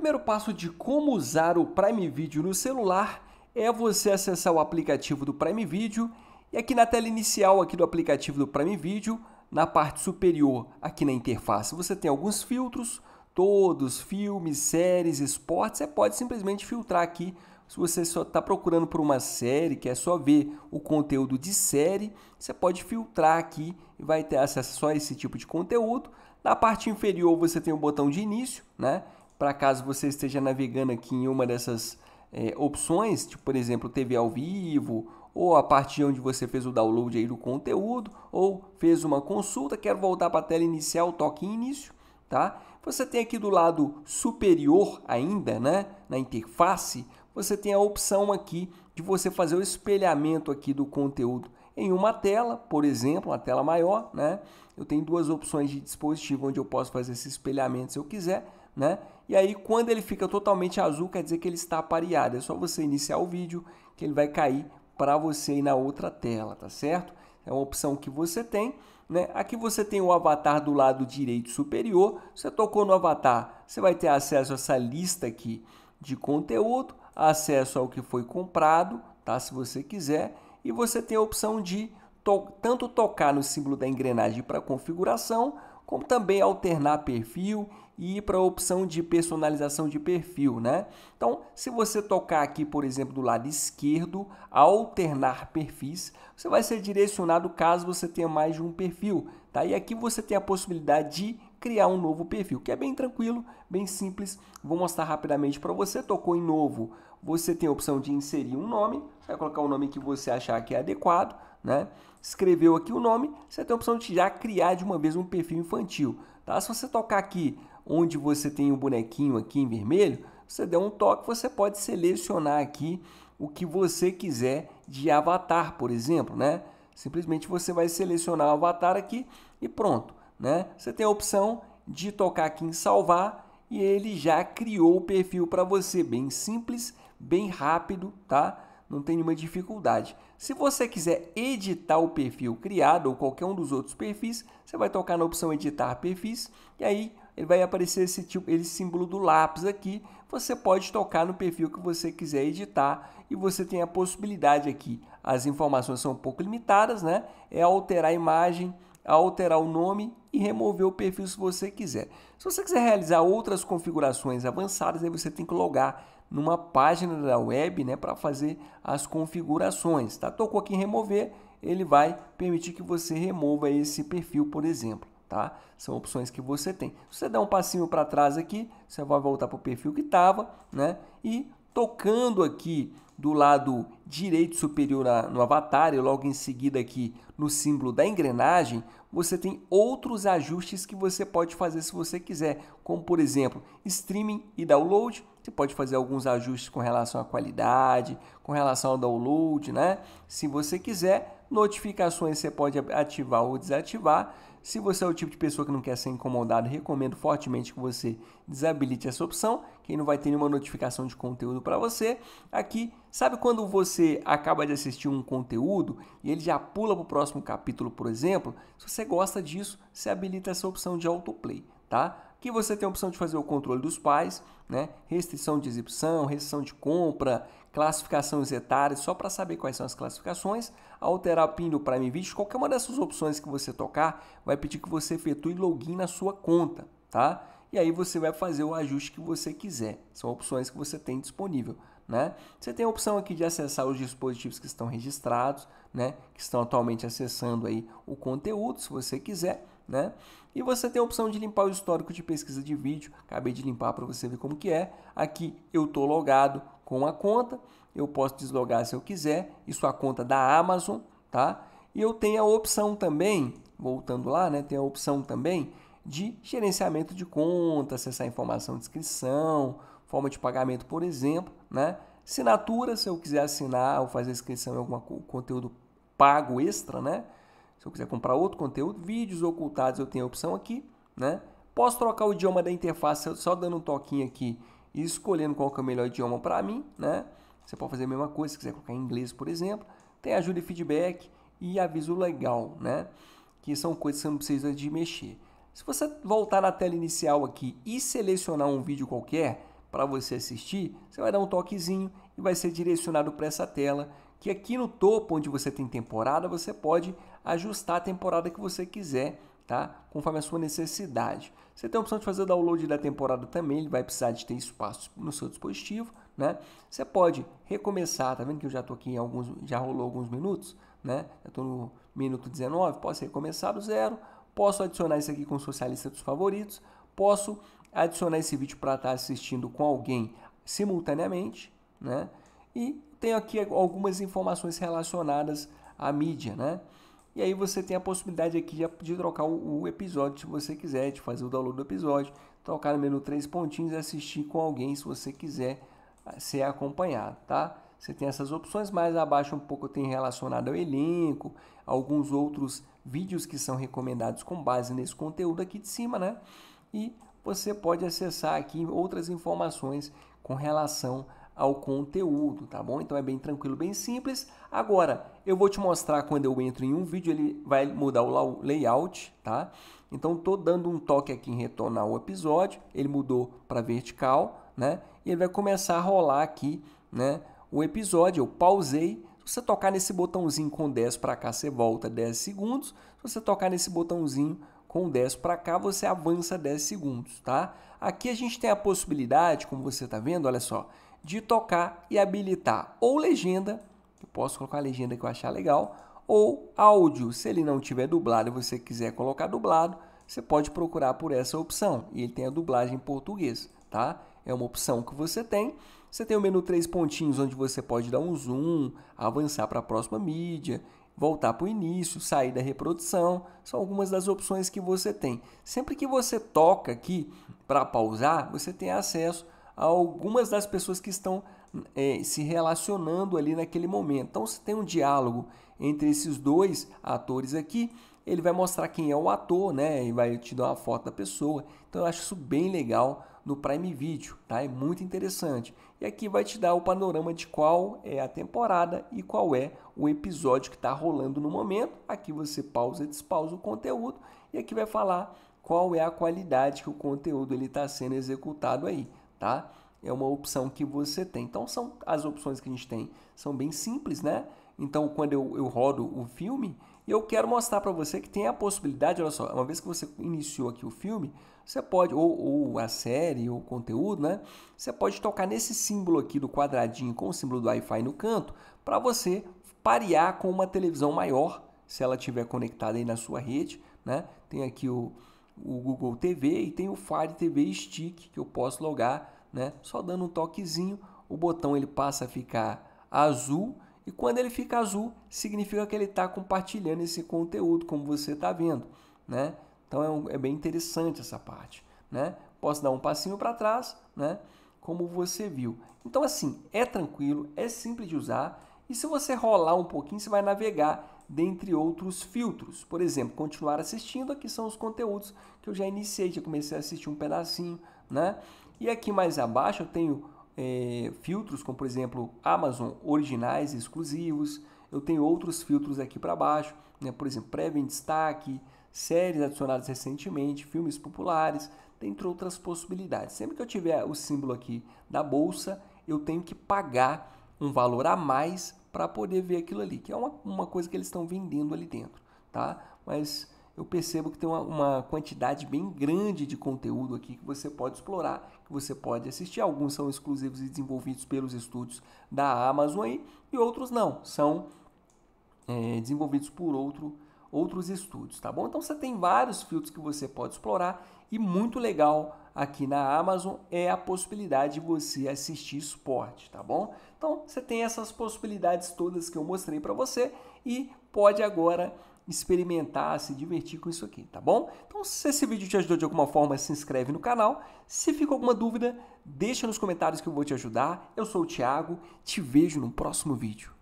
primeiro passo de como usar o Prime Video no celular é você acessar o aplicativo do Prime Video e aqui na tela inicial aqui do aplicativo do Prime Video, na parte superior aqui na interface, você tem alguns filtros, todos, filmes, séries, esportes, você pode simplesmente filtrar aqui se você só está procurando por uma série, quer só ver o conteúdo de série, você pode filtrar aqui e vai ter acesso só a esse tipo de conteúdo. Na parte inferior você tem o botão de início, né? para caso você esteja navegando aqui em uma dessas é, opções, tipo, por exemplo, TV ao vivo, ou a parte onde você fez o download aí do conteúdo, ou fez uma consulta, quero voltar para a tela inicial, toque em início, tá? Você tem aqui do lado superior ainda, né, na interface, você tem a opção aqui de você fazer o espelhamento aqui do conteúdo em uma tela, por exemplo, uma tela maior, né? Eu tenho duas opções de dispositivo onde eu posso fazer esse espelhamento se eu quiser, né? E aí quando ele fica totalmente azul, quer dizer que ele está pareado. É só você iniciar o vídeo que ele vai cair para você aí na outra tela, tá certo? É uma opção que você tem, né? Aqui você tem o avatar do lado direito superior. Você tocou no avatar, você vai ter acesso a essa lista aqui de conteúdo, acesso ao que foi comprado, tá? Se você quiser, e você tem a opção de to tanto tocar no símbolo da engrenagem para configuração, como também alternar perfil e ir para a opção de personalização de perfil, né? Então, se você tocar aqui, por exemplo, do lado esquerdo, alternar perfis, você vai ser direcionado caso você tenha mais de um perfil, tá? E aqui você tem a possibilidade de criar um novo perfil, que é bem tranquilo, bem simples. Vou mostrar rapidamente para você. Tocou em novo, você tem a opção de inserir um nome, vai colocar o nome que você achar que é adequado, né? Escreveu aqui o nome, você tem a opção de já criar de uma vez um perfil infantil, tá? Se você tocar aqui onde você tem o um bonequinho aqui em vermelho, você der um toque, você pode selecionar aqui o que você quiser de avatar, por exemplo, né? Simplesmente você vai selecionar o avatar aqui e pronto né? Você tem a opção de tocar aqui em salvar e ele já criou o perfil para você, bem simples, bem rápido, tá? Não tem nenhuma dificuldade. Se você quiser editar o perfil criado ou qualquer um dos outros perfis, você vai tocar na opção editar perfis e aí ele vai aparecer esse tipo, esse símbolo do lápis aqui. Você pode tocar no perfil que você quiser editar e você tem a possibilidade aqui. As informações são um pouco limitadas, né? É alterar a imagem, a alterar o nome e remover o perfil se você quiser. Se você quiser realizar outras configurações avançadas, aí você tem que logar numa página da web né, para fazer as configurações. Tá? Tocou aqui em remover, ele vai permitir que você remova esse perfil, por exemplo. Tá? São opções que você tem. Se você der um passinho para trás aqui, você vai voltar para o perfil que estava né? e Tocando aqui do lado direito superior no avatar e logo em seguida aqui no símbolo da engrenagem, você tem outros ajustes que você pode fazer se você quiser, como por exemplo, streaming e download. Você pode fazer alguns ajustes com relação à qualidade, com relação ao download, né? Se você quiser, notificações você pode ativar ou desativar. Se você é o tipo de pessoa que não quer ser incomodado, recomendo fortemente que você desabilite essa opção, que não vai ter nenhuma notificação de conteúdo para você. Aqui, sabe quando você acaba de assistir um conteúdo e ele já pula para o próximo capítulo, por exemplo? Se você gosta disso, se habilita essa opção de autoplay tá? que você tem a opção de fazer o controle dos pais, né? restrição de exibição, restrição de compra, classificações etárias, só para saber quais são as classificações, alterar o PIN do Prime Video, qualquer uma dessas opções que você tocar vai pedir que você efetue login na sua conta, tá? E aí você vai fazer o ajuste que você quiser, são opções que você tem disponível. Né? Você tem a opção aqui de acessar os dispositivos que estão registrados, né? que estão atualmente acessando aí o conteúdo, se você quiser né? E você tem a opção de limpar o histórico de pesquisa de vídeo. Acabei de limpar para você ver como que é. Aqui eu estou logado com a conta. Eu posso deslogar se eu quiser. Isso é a conta da Amazon, tá? E eu tenho a opção também, voltando lá, né? Tem a opção também de gerenciamento de conta, acessar informação de inscrição, forma de pagamento, por exemplo, né? Assinatura, se eu quiser assinar ou fazer inscrição em algum conteúdo pago extra, né? Se eu quiser comprar outro conteúdo, vídeos ocultados, eu tenho a opção aqui, né? Posso trocar o idioma da interface só dando um toquinho aqui e escolhendo qual é o melhor idioma para mim, né? Você pode fazer a mesma coisa, se quiser colocar em inglês, por exemplo. Tem ajuda e feedback e aviso legal, né? Que são coisas que você não precisa de mexer. Se você voltar na tela inicial aqui e selecionar um vídeo qualquer para você assistir, você vai dar um toquezinho e vai ser direcionado para essa tela que aqui no topo, onde você tem temporada, você pode ajustar a temporada que você quiser, tá? Conforme a sua necessidade. Você tem a opção de fazer o download da temporada também, ele vai precisar de ter espaço no seu dispositivo, né? Você pode recomeçar, tá vendo que eu já tô aqui em alguns, já rolou alguns minutos, né? Eu tô no minuto 19, posso recomeçar do zero, posso adicionar isso aqui com o socialista dos favoritos, posso adicionar esse vídeo para estar tá assistindo com alguém simultaneamente, né? E tem aqui algumas informações relacionadas à mídia, né? E aí você tem a possibilidade aqui de, trocar o, episódio se você quiser, de fazer o download do episódio, trocar no menu três pontinhos e assistir com alguém se você quiser ah, ser acompanhado, tá? Você tem essas opções, mais abaixo um pouco tem relacionado ao elenco, alguns outros vídeos que são recomendados com base nesse conteúdo aqui de cima, né? E você pode acessar aqui outras informações com relação ao conteúdo, tá bom? Então é bem tranquilo, bem simples. Agora, eu vou te mostrar quando eu entro em um vídeo, ele vai mudar o layout, tá? Então tô dando um toque aqui em retornar o episódio, ele mudou para vertical, né? E ele vai começar a rolar aqui, né? O episódio, eu pausei. Se você tocar nesse botãozinho com 10 para cá, você volta 10 segundos. Se você tocar nesse botãozinho com 10 para cá, você avança 10 segundos, tá? Aqui a gente tem a possibilidade, como você está vendo, olha só, de tocar e habilitar ou legenda, eu posso colocar a legenda que eu achar legal, ou áudio. Se ele não tiver dublado e você quiser colocar dublado, você pode procurar por essa opção. E ele tem a dublagem em português, tá? É uma opção que você tem. Você tem o menu três pontinhos onde você pode dar um zoom, avançar para a próxima mídia, voltar para o início, sair da reprodução. São algumas das opções que você tem. Sempre que você toca aqui para pausar, você tem acesso algumas das pessoas que estão é, se relacionando ali naquele momento. Então, se tem um diálogo entre esses dois atores aqui, ele vai mostrar quem é o ator, né? E vai te dar uma foto da pessoa. Então, eu acho isso bem legal no Prime Video, tá? É muito interessante. E aqui vai te dar o panorama de qual é a temporada e qual é o episódio que está rolando no momento. Aqui você pausa e despausa o conteúdo e aqui vai falar qual é a qualidade que o conteúdo ele está sendo executado aí tá? É uma opção que você tem. Então são as opções que a gente tem, são bem simples, né? Então quando eu, eu rodo o filme, eu quero mostrar para você que tem a possibilidade, olha só, uma vez que você iniciou aqui o filme, você pode, ou, ou a série, ou o conteúdo, né? Você pode tocar nesse símbolo aqui do quadradinho com o símbolo do Wi-Fi no canto, para você parear com uma televisão maior, se ela estiver conectada aí na sua rede, né? Tem aqui o, o Google TV e tem o Fire TV Stick que eu posso logar, né? Só dando um toquezinho, o botão ele passa a ficar azul e quando ele fica azul, significa que ele está compartilhando esse conteúdo, como você está vendo, né? Então é, um, é, bem interessante essa parte, né? Posso dar um passinho para trás, né? Como você viu. Então assim, é tranquilo, é simples de usar e se você rolar um pouquinho, você vai navegar dentre outros filtros. Por exemplo, continuar assistindo, aqui são os conteúdos que eu já iniciei, já comecei a assistir um pedacinho, né? E aqui mais abaixo eu tenho é, filtros, como por exemplo Amazon originais exclusivos. Eu tenho outros filtros aqui para baixo, né? por exemplo, prévio em destaque, séries adicionadas recentemente, filmes populares, dentre outras possibilidades. Sempre que eu tiver o símbolo aqui da bolsa, eu tenho que pagar um valor a mais para poder ver aquilo ali, que é uma, uma coisa que eles estão vendendo ali dentro, tá? Mas eu percebo que tem uma, uma, quantidade bem grande de conteúdo aqui que você pode explorar, que você pode assistir. Alguns são exclusivos e desenvolvidos pelos estúdios da Amazon aí, e outros não, são é, desenvolvidos por outro outros estudos, tá bom? Então você tem vários filtros que você pode explorar e muito legal aqui na Amazon é a possibilidade de você assistir esporte, tá bom? Então você tem essas possibilidades todas que eu mostrei para você e pode agora experimentar, se divertir com isso aqui, tá bom? Então, se esse vídeo te ajudou de alguma forma, se inscreve no canal. Se ficou alguma dúvida, deixa nos comentários que eu vou te ajudar. Eu sou o Thiago, te vejo no próximo vídeo.